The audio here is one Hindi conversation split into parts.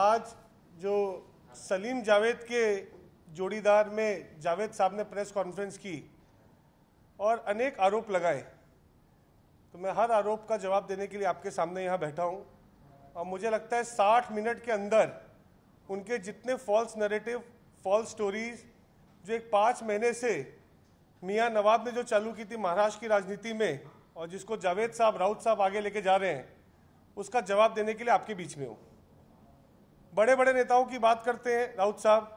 आज जो सलीम जावेद के जोड़ीदार में जावेद साहब ने प्रेस कॉन्फ्रेंस की और अनेक आरोप लगाए तो मैं हर आरोप का जवाब देने के लिए आपके सामने यहाँ बैठा हूँ और मुझे लगता है साठ मिनट के अंदर उनके जितने फॉल्स नरेटिव फॉल्स स्टोरीज जो एक पाँच महीने से मियाँ नवाब ने जो चालू की थी महाराष्ट्र की राजनीति में और जिसको जावेद साहब राउत साहब आगे लेके जा रहे हैं उसका जवाब देने के लिए आपके बीच में हूँ बड़े बड़े नेताओं की बात करते हैं राउत साहब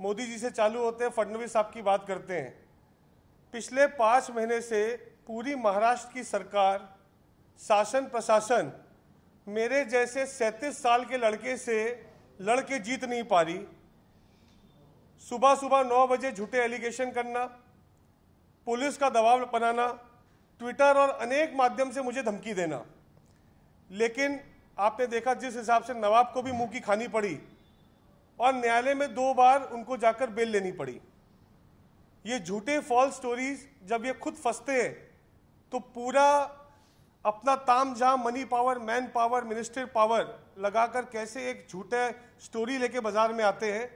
मोदी जी से चालू होते हैं फडनवीस साहब की बात करते हैं पिछले पाँच महीने से पूरी महाराष्ट्र की सरकार शासन प्रशासन मेरे जैसे सैंतीस साल के लड़के से लड़के जीत नहीं पा रही सुबह सुबह नौ बजे झूठे एलिगेशन करना पुलिस का दबाव बनाना ट्विटर और अनेक माध्यम से मुझे धमकी देना लेकिन आपने देखा जिस हिसाब से नवाब को भी मुंह की खानी पड़ी और न्यायालय में दो बार उनको जाकर बेल लेनी पड़ी ये झूठे फॉल्स स्टोरीज जब ये खुद फंसते हैं तो पूरा अपना ताम झाम money power man power minister power लगाकर कैसे एक झूठे स्टोरी लेके बाजार में आते हैं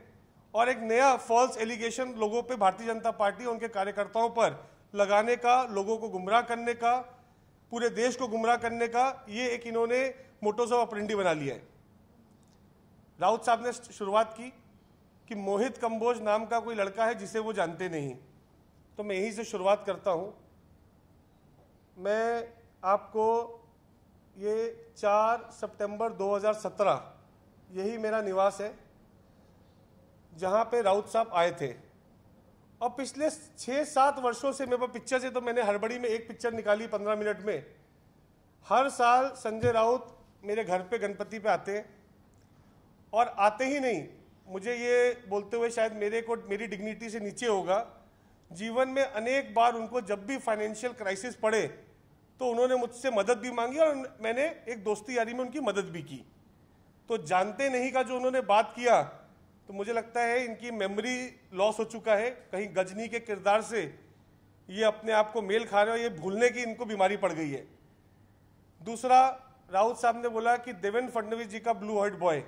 और एक नया फॉल्स एलिगेशन लोगों पे भारतीय जनता पार्टी उनके कार्यकर्ताओं पर लगाने का लोगों को गुमराह करने का पूरे देश को गुमराह करने का ये एक इन्होंने मोटोस ऑफ बना लिया है राउत साहब ने शुरुआत की कि मोहित कंबोज नाम का कोई लड़का है जिसे वो जानते नहीं तो मैं यहीं से शुरुआत करता हूं मैं आपको ये 4 सितंबर 2017 यही मेरा निवास है जहां पे राउत साहब आए थे और पिछले छः सात वर्षों से मेरे पास पिक्चर से तो मैंने हड़बड़ी में एक पिक्चर निकाली पंद्रह मिनट में हर साल संजय राउत मेरे घर पे गणपति पे आते और आते ही नहीं मुझे ये बोलते हुए शायद मेरे को मेरी डिग्निटी से नीचे होगा जीवन में अनेक बार उनको जब भी फाइनेंशियल क्राइसिस पड़े तो उन्होंने मुझसे मदद भी मांगी और मैंने एक दोस्ती यारी में उनकी मदद भी की तो जानते नहीं का जो उन्होंने बात किया तो मुझे लगता है इनकी मेमोरी लॉस हो चुका है कहीं गजनी के किरदार से ये अपने आप को मेल खा रहे हो ये भूलने की इनको बीमारी पड़ गई है दूसरा राउत साहब ने बोला कि देवेंद्र फडणवीस जी का ब्लू हर्ट बॉय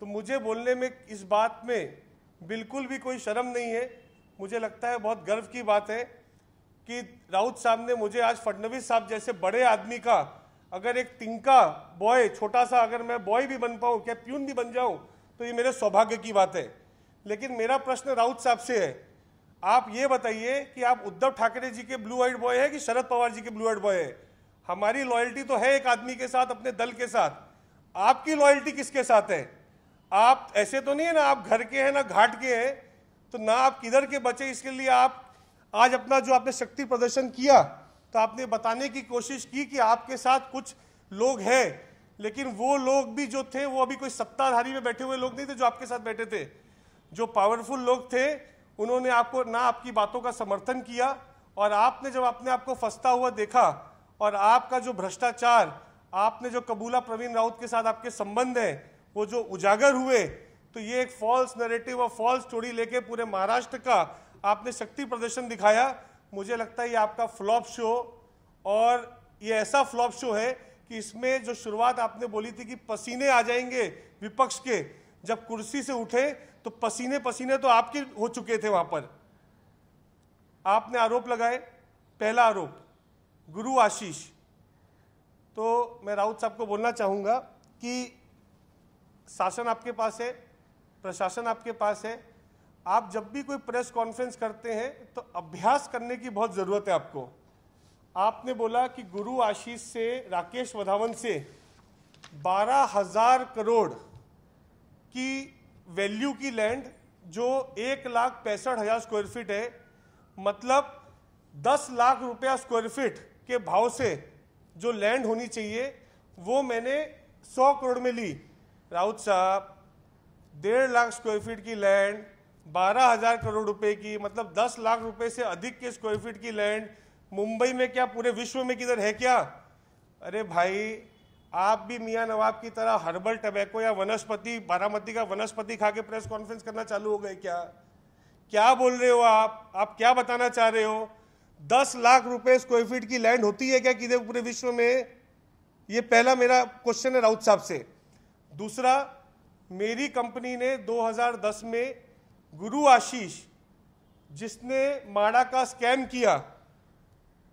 तो मुझे बोलने में इस बात में बिल्कुल भी कोई शर्म नहीं है मुझे लगता है बहुत गर्व की बात है कि राउत साहब ने मुझे आज फडणवीस साहब जैसे बड़े आदमी का अगर एक टिंका बॉय छोटा सा अगर मैं बॉय भी बन पाऊँ क्या प्यून भी बन जाऊँ तो ये मेरे सौभाग्य की बात है लेकिन मेरा प्रश्न राउत साहब से है आप ये बताइए कि आप उद्धव ठाकरे जी के ब्लू आइड बॉय है कि शरद पवार जी के ब्लू आइड बॉय है हमारी लॉयल्टी तो है एक आदमी के साथ अपने दल के साथ आपकी लॉयल्टी किसके साथ है आप ऐसे तो नहीं है ना आप घर के हैं ना घाट के हैं तो ना आप किधर के बचे इसके लिए आप आज अपना जो आपने शक्ति प्रदर्शन किया तो आपने बताने की कोशिश की कि आपके साथ कुछ लोग हैं लेकिन वो लोग भी जो थे वो अभी कोई सत्ताधारी में बैठे हुए लोग नहीं थे जो आपके साथ बैठे थे जो पावरफुल लोग थे उन्होंने आपको ना आपकी बातों का समर्थन किया और आपने जब अपने आपको फंसता हुआ देखा और आपका जो भ्रष्टाचार आपने जो कबूला प्रवीण राउत के साथ आपके संबंध हैं वो जो उजागर हुए तो ये एक फॉल्स नरेटिव और फॉल्स स्टोरी लेके पूरे महाराष्ट्र का आपने शक्ति प्रदर्शन दिखाया मुझे लगता है ये आपका फ्लॉप शो और ये ऐसा फ्लॉप शो है कि इसमें जो शुरुआत आपने बोली थी कि पसीने आ जाएंगे विपक्ष के जब कुर्सी से उठे तो पसीने पसीने तो आपके हो चुके थे वहां पर आपने आरोप लगाए पहला आरोप गुरु आशीष तो मैं राउत साहब को बोलना चाहूँगा कि शासन आपके पास है प्रशासन आपके पास है आप जब भी कोई प्रेस कॉन्फ्रेंस करते हैं तो अभ्यास करने की बहुत ज़रूरत है आपको आपने बोला कि गुरु आशीष से राकेश वधावन से बारह हजार करोड़ की वैल्यू की लैंड जो एक लाख पैंसठ हजार स्क्वायर फीट है मतलब दस लाख रुपया स्क्वायर फीट के भाव से जो लैंड होनी चाहिए वो मैंने 100 करोड़ में ली राउत साहब डेढ़ लाख स्क्वायर फीट की लैंड बारह हजार करोड़ रुपए की मतलब दस लाख रुपए से अधिक के स्क्वायर फीट की लैंड मुंबई में क्या पूरे विश्व में किधर है क्या अरे भाई आप भी मियाँ नवाब की तरह हर्बल टबैको या वनस्पति बारामती का वनस्पति खा के प्रेस कॉन्फ्रेंस करना चालू हो गए क्या क्या बोल रहे हो आप आप क्या बताना चाह रहे हो दस लाख रुपए स्क्वायर फीट की लैंड होती है क्या किधर पूरे विश्व में ये पहला मेरा क्वेश्चन है राउत साहब से दूसरा मेरी कंपनी ने 2010 में गुरु आशीष जिसने माड़ा का स्कैम किया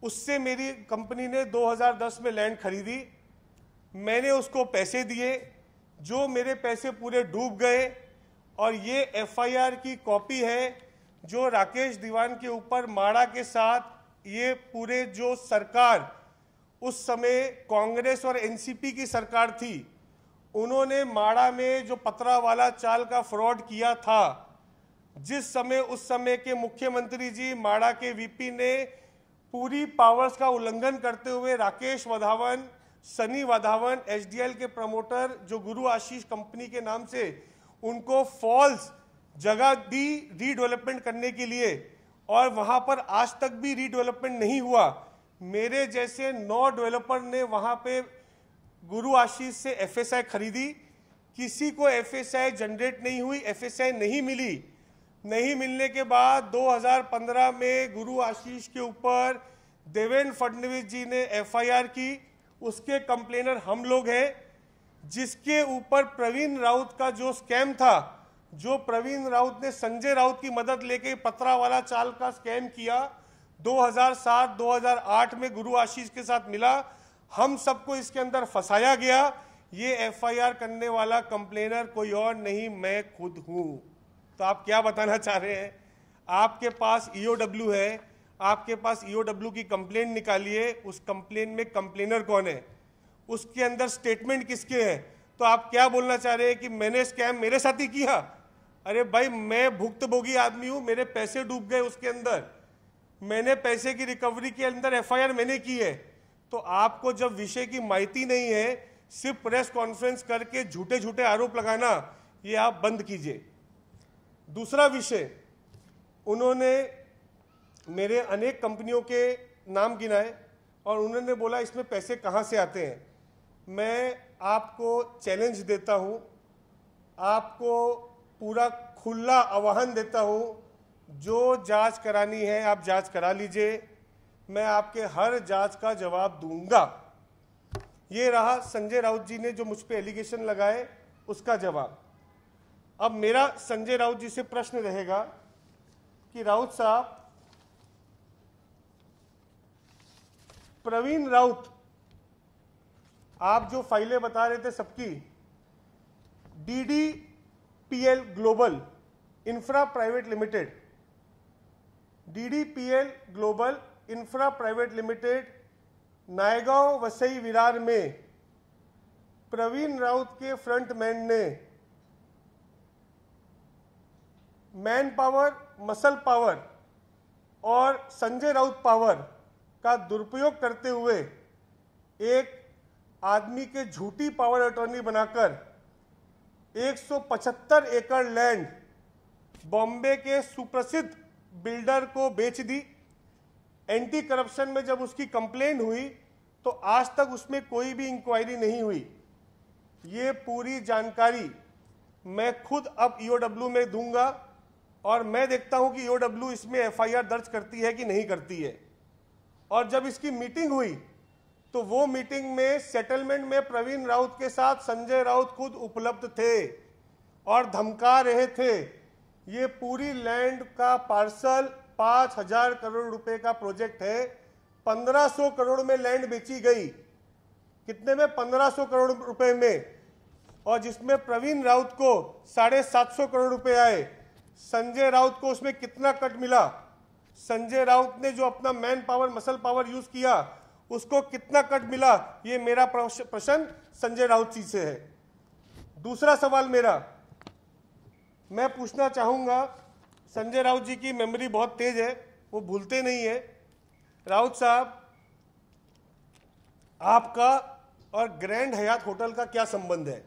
उससे मेरी कंपनी ने 2010 में लैंड खरीदी मैंने उसको पैसे दिए जो मेरे पैसे पूरे डूब गए और ये एफआईआर की कॉपी है जो राकेश दीवान के ऊपर माड़ा के साथ ये पूरे जो सरकार उस समय कांग्रेस और एनसीपी की सरकार थी उन्होंने माड़ा में जो पतरा वाला चाल का फ्रॉड किया था जिस समय उस समय के मुख्यमंत्री जी माड़ा के वीपी ने पूरी पावर्स का उल्लंघन करते हुए राकेश वधावन सनी वधावन एचडीएल के प्रमोटर जो गुरु आशीष कंपनी के नाम से उनको फॉल्स जगह दी रीडेवलपमेंट करने के लिए और वहाँ पर आज तक भी रीडेवलपमेंट नहीं हुआ मेरे जैसे नौ डेवलपर ने वहाँ पे गुरु आशीष से एफएसआई खरीदी किसी को एफएसआई जनरेट नहीं हुई एफएसआई नहीं मिली नहीं मिलने के बाद 2015 में गुरु आशीष के ऊपर देवेंद्र फडणवीस जी ने एफआईआर की उसके कंप्लेनर हम लोग हैं जिसके ऊपर प्रवीण राउत का जो स्कैम था जो प्रवीण राउत ने संजय राउत की मदद लेके वाला चाल का स्कैम किया 2007-2008 में गुरु आशीष के साथ मिला हम सबको इसके अंदर फंसाया गया ये एफआईआर करने वाला कंप्लेनर कोई और नहीं मैं खुद हूँ तो आप क्या बताना चाह रहे हैं आपके पास ईओडब्ल्यू e है आपके पास ईओडब्ल्यू e की कंप्लेन निकालिए उस कंप्लेन में कंप्लेनर कौन है उसके अंदर स्टेटमेंट किसके हैं तो आप क्या बोलना चाह रहे हैं कि मैंने स्कैम मेरे साथ ही किया अरे भाई मैं भुक्तभोगी आदमी हूं मेरे पैसे डूब गए उसके अंदर मैंने पैसे की रिकवरी के अंदर एफआईआर मैंने की है तो आपको जब विषय की माहिती नहीं है सिर्फ प्रेस कॉन्फ्रेंस करके झूठे झूठे आरोप लगाना ये आप बंद कीजिए दूसरा विषय उन्होंने मेरे अनेक कंपनियों के नाम गिनाए और उन्होंने बोला इसमें पैसे कहाँ से आते हैं मैं आपको चैलेंज देता हूँ आपको पूरा खुला आवाहन देता हूँ जो जांच करानी है आप जांच करा लीजिए मैं आपके हर जांच का जवाब दूंगा ये रहा संजय राउत जी ने जो मुझ पर एलिगेशन लगाए उसका जवाब अब मेरा संजय राउत जी से प्रश्न रहेगा कि राउत साहब प्रवीण राउत आप जो फाइलें बता रहे थे सबकी DD DDPL global infra private limited DDPL global infra private limited Naigaon Vasai Virar में प्रवीण राउत के फ्रंटमैन ने मैन पावर मसल पावर और संजय राउत पावर का दुरुपयोग करते हुए एक आदमी के झूठी पावर अटॉर्नी बनाकर 175 एकड़ लैंड बॉम्बे के सुप्रसिद्ध बिल्डर को बेच दी एंटी करप्शन में जब उसकी कंप्लेन हुई तो आज तक उसमें कोई भी इंक्वायरी नहीं हुई ये पूरी जानकारी मैं खुद अब ईओडब्ल्यू e में दूंगा और मैं देखता हूं कि ईओडब्ल्यू e इसमें एफआईआर दर्ज करती है कि नहीं करती है और जब इसकी मीटिंग हुई तो वो मीटिंग में सेटलमेंट में प्रवीण राउत के साथ संजय राउत खुद उपलब्ध थे और धमका रहे थे ये पूरी लैंड का पार्सल पाँच हजार करोड़ रुपए का प्रोजेक्ट है पंद्रह सौ करोड़ में लैंड बेची गई कितने में पंद्रह सौ करोड़ रुपए में और जिसमें प्रवीण राउत को साढ़े सात सौ करोड़ रुपए आए संजय राउत को उसमें कितना कट मिला संजय राउत ने जो अपना man power muscle power use किया उसको कितना कट मिला ये मेरा प्रश्न संजय राउत जी से है दूसरा सवाल मेरा मैं पूछना चाहूंगा संजय राउत जी की मेमोरी बहुत तेज है वो भूलते नहीं है राउत साहब आपका और ग्रैंड हयात होटल का क्या संबंध है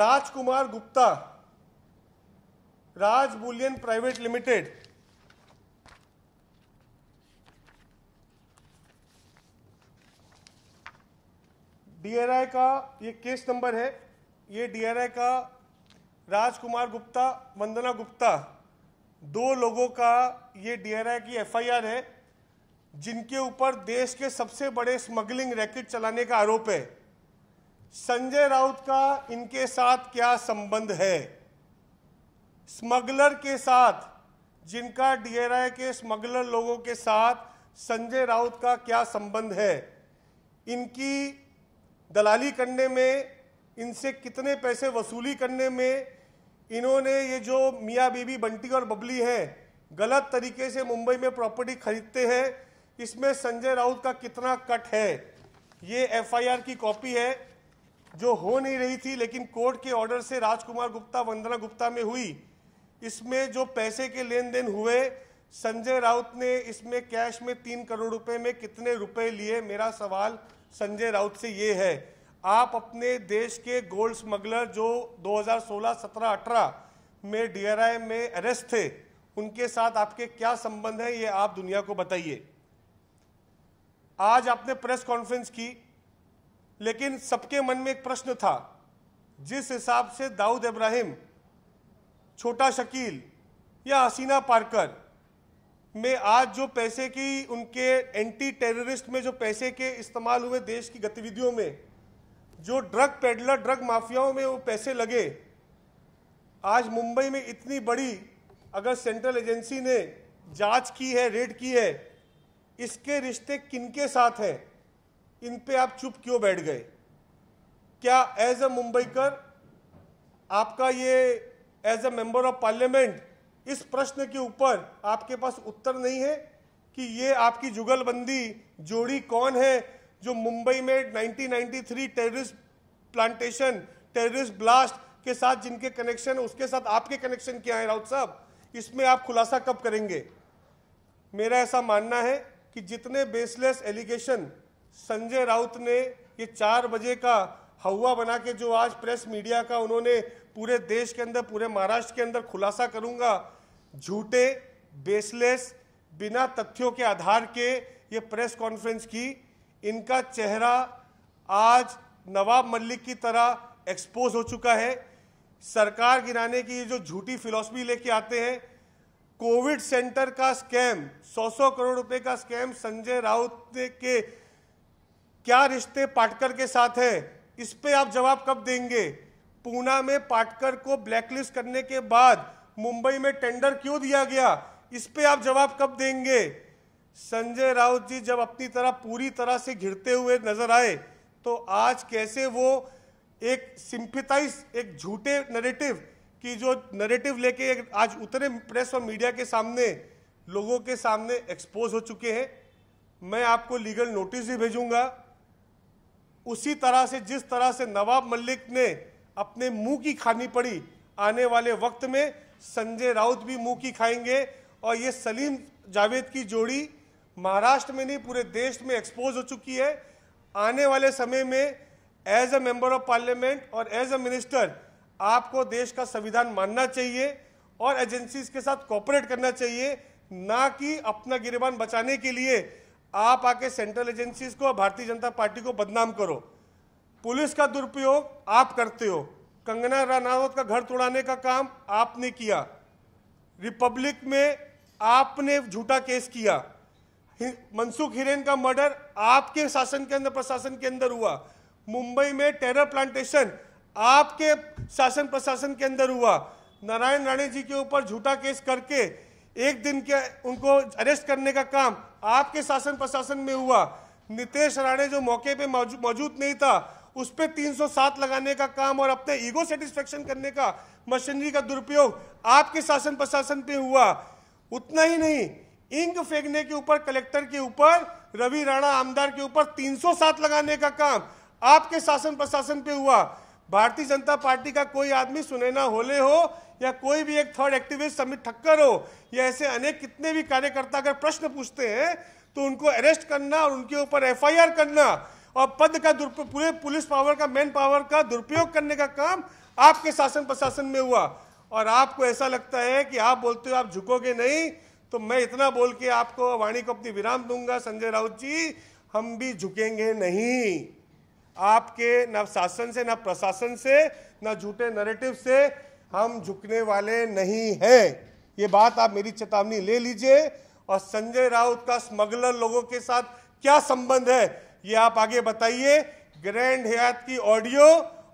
Rajkumar Gupta Raj bullion private limited DRI का ये केस नंबर है ये डीआरआई का राजकुमार गुप्ता वंदना गुप्ता दो लोगों का ये डीआरआई की एफआईआर है जिनके ऊपर देश के सबसे बड़े स्मगलिंग रैकेट चलाने का आरोप है संजय राउत का इनके साथ क्या संबंध है स्मगलर के साथ जिनका डीआरआई के स्मगलर लोगों के साथ संजय राउत का क्या संबंध है इनकी दलाली करने में इनसे कितने पैसे वसूली करने में इन्होंने ये जो मियाँ बीबी बंटी और बबली हैं गलत तरीके से मुंबई में प्रॉपर्टी खरीदते हैं इसमें संजय राउत का कितना कट है ये एफआईआर की कॉपी है जो हो नहीं रही थी लेकिन कोर्ट के ऑर्डर से राजकुमार गुप्ता वंदना गुप्ता में हुई इसमें जो पैसे के लेन देन हुए संजय राउत ने इसमें कैश में तीन करोड़ रुपए में कितने रुपए लिए मेरा सवाल संजय राउत से ये है आप अपने देश के गोल्ड स्मगलर जो 2016, 17, 18 में डीआरआई में अरेस्ट थे उनके साथ आपके क्या संबंध है ये आप दुनिया को बताइए आज आपने प्रेस कॉन्फ्रेंस की लेकिन सबके मन में एक प्रश्न था जिस हिसाब से दाऊद इब्राहिम छोटा शकील या हसीना पारकर में आज जो पैसे की उनके एंटी टेररिस्ट में जो पैसे के इस्तेमाल हुए देश की गतिविधियों में जो ड्रग पेडलर ड्रग माफियाओं में वो पैसे लगे आज मुंबई में इतनी बड़ी अगर सेंट्रल एजेंसी ने जांच की है रेड की है इसके रिश्ते किनके साथ हैं इन पे आप चुप क्यों बैठ गए क्या एज अ मुंबईकर आपका ये as a member of parliament इस प्रश्न के ऊपर आपके पास उत्तर नहीं है कि ये आपकी जुगलबंदी जोड़ी कौन है जो मुंबई में 1993 टेररिस्ट प्लांटेशन टेररिस्ट ब्लास्ट के साथ जिनके कनेक्शन उसके साथ आपके कनेक्शन क्या है राउत साहब इसमें आप खुलासा कब करेंगे मेरा ऐसा मानना है कि जितने बेसलेस एलिगेशन संजय राउत ने ये चार बजे का हवा बना के जो आज प्रेस मीडिया का उन्होंने पूरे देश के अंदर पूरे महाराष्ट्र के अंदर खुलासा करूंगा झूठे बेसलेस बिना तथ्यों के आधार के ये प्रेस कॉन्फ्रेंस की इनका चेहरा आज नवाब मलिक की तरह एक्सपोज हो चुका है सरकार गिराने की जो झूठी फिलॉसफी लेके आते हैं कोविड सेंटर का स्कैम सौ सौ करोड़ रुपए का स्कैम संजय राउत के क्या रिश्ते पाटकर के साथ है इस पे आप जवाब कब देंगे पूना में पाटकर को ब्लैकलिस्ट करने के बाद मुंबई में टेंडर क्यों दिया गया इस पे आप जवाब कब देंगे संजय राउत जी जब अपनी तरह पूरी तरह से घिरते हुए नजर आए तो आज कैसे वो एक सिंपिथाइज एक झूठे नरेटिव की जो नरेटिव लेके आज उतरे प्रेस और मीडिया के सामने लोगों के सामने एक्सपोज हो चुके हैं मैं आपको लीगल नोटिस भी भेजूंगा उसी तरह से जिस तरह से नवाब मलिक ने अपने मुंह की खानी पड़ी आने वाले वक्त में संजय राउत भी मुंह की खाएंगे और ये सलीम जावेद की जोड़ी महाराष्ट्र में नहीं पूरे देश में एक्सपोज हो चुकी है आने वाले समय में as a member of parliament और एज अ मिनिस्टर आपको देश का संविधान मानना चाहिए और एजेंसीज के साथ कॉपरेट करना चाहिए ना कि अपना गिरबान बचाने के लिए आप आके सेंट्रल एजेंसीज को भारतीय जनता पार्टी को बदनाम करो पुलिस का दुरुपयोग आप करते हो कंगना रानावत का घर तोड़ाने का काम आपने किया रिपब्लिक में आपने झूठा केस किया मनसुख हिरेन का मर्डर आपके शासन के अंदर प्रशासन के अंदर हुआ मुंबई में टेरर प्लांटेशन आपके शासन प्रशासन के अंदर हुआ नारायण राणे जी के ऊपर झूठा केस करके एक दिन के उनको अरेस्ट करने का काम आपके शासन प्रशासन में हुआ नितेश राणे जो मौके पे मौजूद नहीं था उस पर तीन लगाने का काम और अपने ईगो सेटिस्फेक्शन करने का मशीनरी का दुरुपयोग आपके शासन प्रशासन पे हुआ उतना ही नहीं इंक फेंकने के ऊपर कलेक्टर के ऊपर रवि राणा आमदार के ऊपर 307 लगाने का काम आपके शासन प्रशासन पे हुआ भारतीय जनता पार्टी का कोई आदमी सुनैना होले हो या कोई भी एक थर्ड एक्टिविस्ट समित ठक्कर हो या ऐसे अनेक कितने भी कार्यकर्ता अगर प्रश्न पूछते हैं तो उनको अरेस्ट करना और उनके ऊपर एफआईआर करना और पद का दुरुपयोग पूरे पुलिस पावर का मैन पावर का दुरुपयोग करने का काम आपके शासन प्रशासन में हुआ और आपको ऐसा लगता है कि आप बोलते हो आप झुकोगे नहीं तो मैं इतना बोल के आपको वाणी को अपनी विराम दूंगा संजय राउत जी हम भी झुकेंगे नहीं आपके ना शासन से ना प्रशासन से ना झूठे नरेटिव से हम झुकने वाले नहीं हैं ये बात आप मेरी चेतावनी ले लीजिए और संजय राउत का स्मगलर लोगों के साथ क्या संबंध है ये आप आगे बताइए ग्रैंड हयात की ऑडियो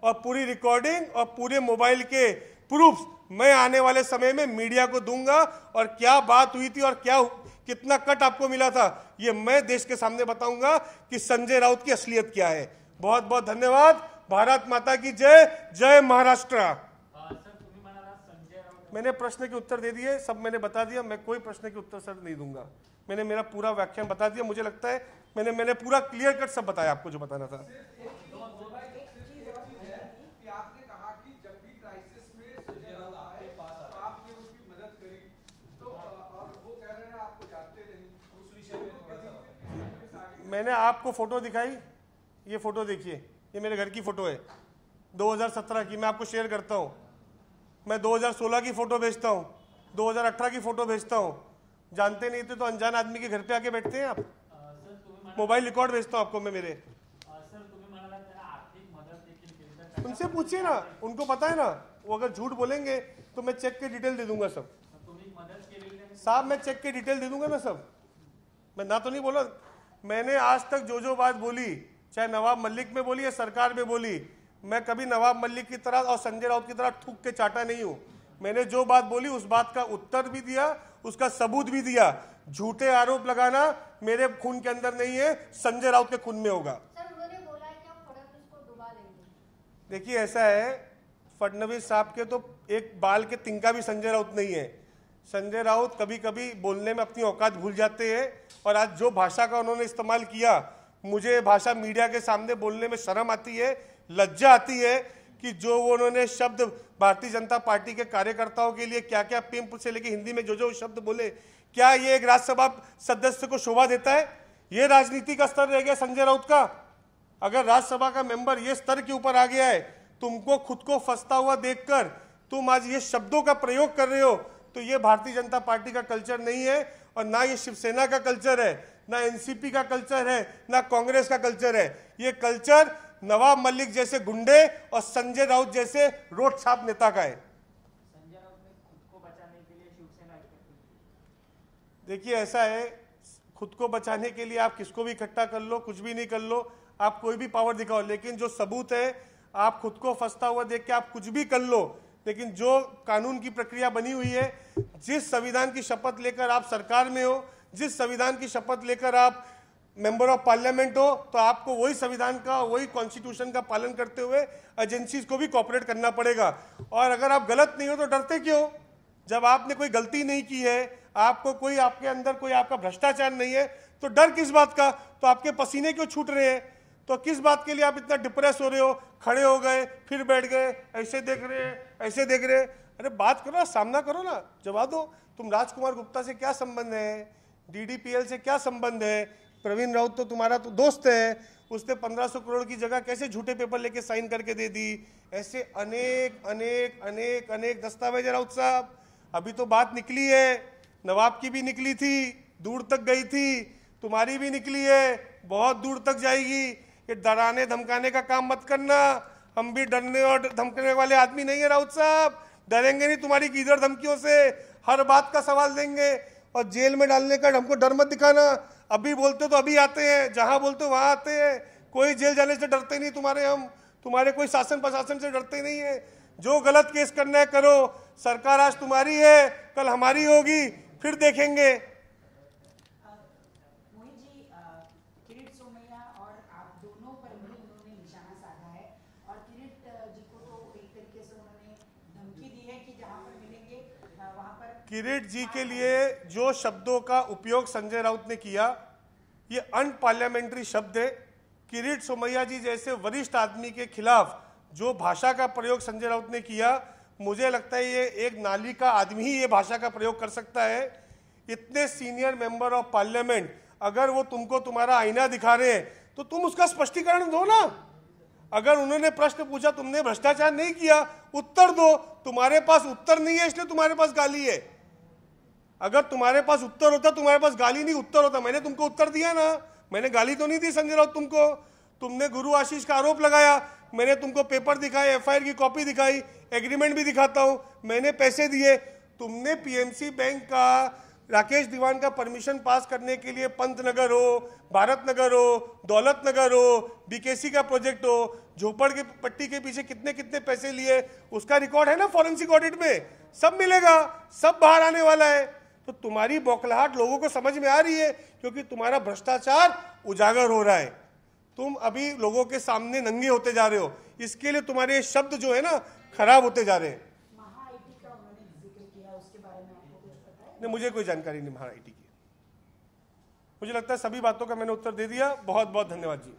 और पूरी रिकॉर्डिंग और पूरे मोबाइल के प्रूफ्स मैं आने वाले समय में मीडिया को दूंगा और क्या बात हुई थी और क्या कितना कट आपको मिला था ये मैं देश के सामने बताऊंगा कि संजय राउत की असलियत क्या है बहुत बहुत धन्यवाद भारत माता की जय जय महाराष्ट्र मैंने प्रश्न के उत्तर दे दिए सब मैंने बता दिया मैं कोई प्रश्न के उत्तर सर नहीं दूंगा मैंने मेरा पूरा व्याख्यान बता दिया मुझे लगता है मैंने मैंने पूरा क्लियर कट सब बताया आपको जो बताना था मैंने आपको फोटो दिखाई ये फोटो देखिए ये मेरे घर की फोटो है 2017 की मैं आपको शेयर करता हूँ मैं 2016 की फ़ोटो भेजता हूँ 2018 की फ़ोटो भेजता हूँ जानते नहीं थे तो अनजान आदमी के घर पे आके बैठते हैं आप मोबाइल रिकॉर्ड भेजता हूँ आपको मैं मेरे उनसे पूछिए ना उनको पता है ना वो अगर झूठ बोलेंगे तो मैं चेक के डिटेल दे दूंगा सब साहब मैं चेक के डिटेल दे दूंगा ना सब मैं ना तो नहीं बोला मैंने आज तक जो जो बात बोली चाहे नवाब मलिक में बोली या सरकार में बोली मैं कभी नवाब मलिक की तरह और संजय राउत की तरह ठूक के चाटा नहीं हूँ मैंने जो बात बोली उस बात का उत्तर भी दिया उसका सबूत भी दिया झूठे आरोप लगाना मेरे खून के अंदर नहीं है संजय राउत के खून में होगा देखिए ऐसा है फडनवीस साहब के तो एक बाल के तिंका भी संजय राउत नहीं है संजय राउत कभी कभी बोलने में अपनी औकात भूल जाते हैं और आज जो भाषा का उन्होंने इस्तेमाल किया मुझे भाषा मीडिया के सामने बोलने में शर्म आती है लज्जा आती है कि जो वो उन्होंने शब्द भारतीय जनता पार्टी के कार्यकर्ताओं के लिए क्या क्या पिंप से लेकर हिंदी में जो जो शब्द बोले क्या ये एक राज्यसभा सदस्य को शोभा देता है ये राजनीति का स्तर रह गया संजय राउत का अगर राज्यसभा का मेंबर ये स्तर के ऊपर आ गया है तुमको खुद को फंसता हुआ देखकर तुम आज ये शब्दों का प्रयोग कर रहे हो तो ये भारतीय जनता पार्टी का कल्चर नहीं है और ना ये शिवसेना का कल्चर है ना एनसीपी का कल्चर है ना कांग्रेस का कल्चर है ये कल्चर नवाब मलिक जैसे गुंडे और संजय राउत जैसे रोड छाप नेता का है देखिए ऐसा है खुद को बचाने के लिए आप किसको भी इकट्ठा कर लो कुछ भी नहीं कर लो आप कोई भी पावर दिखाओ लेकिन जो सबूत है आप खुद को फंसता हुआ देख के आप कुछ भी कर लो लेकिन जो कानून की प्रक्रिया बनी हुई है जिस संविधान की शपथ लेकर आप सरकार में हो जिस संविधान की शपथ लेकर आप मेंबर ऑफ पार्लियामेंट हो तो आपको वही संविधान का वही कॉन्स्टिट्यूशन का पालन करते हुए एजेंसीज को भी कॉपरेट करना पड़ेगा और अगर आप गलत नहीं हो तो डरते क्यों जब आपने कोई गलती नहीं की है आपको कोई आपके अंदर कोई आपका भ्रष्टाचार नहीं है तो डर किस बात का तो आपके पसीने क्यों छूट रहे हैं तो किस बात के लिए आप इतना डिप्रेस हो रहे हो खड़े हो गए फिर बैठ गए ऐसे देख रहे हैं ऐसे देख रहे हैं अरे बात करो ना सामना करो ना जवाब दो तुम राजकुमार गुप्ता से क्या संबंध है डीडीपीएल से क्या संबंध है प्रवीण राउत तो तुम्हारा तो दोस्त है उसने 1500 करोड़ की जगह कैसे झूठे पेपर लेके साइन करके दे दी ऐसे अनेक अनेक अनेक अनेक दस्तावेज राउत साहब अभी तो बात निकली है नवाब की भी निकली थी दूर तक गई थी तुम्हारी भी निकली है बहुत दूर तक जाएगी कि डराने धमकाने का काम मत करना हम भी डरने और धमकने वाले आदमी नहीं है राउत साहब डरेंगे नहीं तुम्हारी गीदड़ धमकियों से हर बात का सवाल देंगे और जेल में डालने का हमको डर मत दिखाना अभी बोलते हो तो अभी आते हैं जहाँ बोलते हो वहाँ आते हैं कोई जेल जाने से डरते नहीं तुम्हारे हम तुम्हारे कोई शासन प्रशासन से डरते नहीं है जो गलत केस करना है करो सरकार आज तुम्हारी है कल हमारी होगी फिर देखेंगे किरीट जी के लिए जो शब्दों का उपयोग संजय राउत ने किया ये अनपार्लियामेंट्री शब्द है किरीट सोमैया जी जैसे वरिष्ठ आदमी के खिलाफ जो भाषा का प्रयोग संजय राउत ने किया मुझे लगता है ये एक नाली का आदमी ही ये भाषा का प्रयोग कर सकता है इतने सीनियर मेंबर ऑफ पार्लियामेंट अगर वो तुमको तुम्हारा आईना दिखा रहे हैं तो तुम उसका स्पष्टीकरण दो ना अगर उन्होंने प्रश्न पूछा तुमने भ्रष्टाचार नहीं किया उत्तर दो तुम्हारे पास उत्तर नहीं है इसलिए तुम्हारे पास गाली है अगर तुम्हारे पास उत्तर होता तुम्हारे पास गाली नहीं उत्तर होता मैंने तुमको उत्तर दिया ना मैंने गाली तो नहीं दी संजय राउत तुमको तुमने गुरु आशीष का आरोप लगाया मैंने तुमको पेपर दिखाए एफ की कॉपी दिखाई एग्रीमेंट भी दिखाता हूँ मैंने पैसे दिए तुमने पीएमसी बैंक का राकेश दीवान का परमिशन पास करने के लिए पंत नगर हो भारत नगर हो दौलत नगर हो बीकेसी का प्रोजेक्ट हो झोपड़ के पट्टी के पीछे कितने कितने पैसे लिए उसका रिकॉर्ड है ना फॉरेंसिक ऑडिट में सब मिलेगा सब बाहर आने वाला है तो तुम्हारी बौखलाहट लोगों को समझ में आ रही है क्योंकि तुम्हारा भ्रष्टाचार उजागर हो रहा है तुम अभी लोगों के सामने नंगे होते जा रहे हो इसके लिए तुम्हारे शब्द जो है ना खराब होते जा रहे हैं मुझे कोई जानकारी नहीं महा टी की मुझे लगता है सभी बातों का मैंने उत्तर दे दिया बहुत बहुत धन्यवाद जी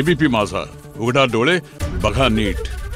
एबीपी माझा उघडा डोळे बघा नीट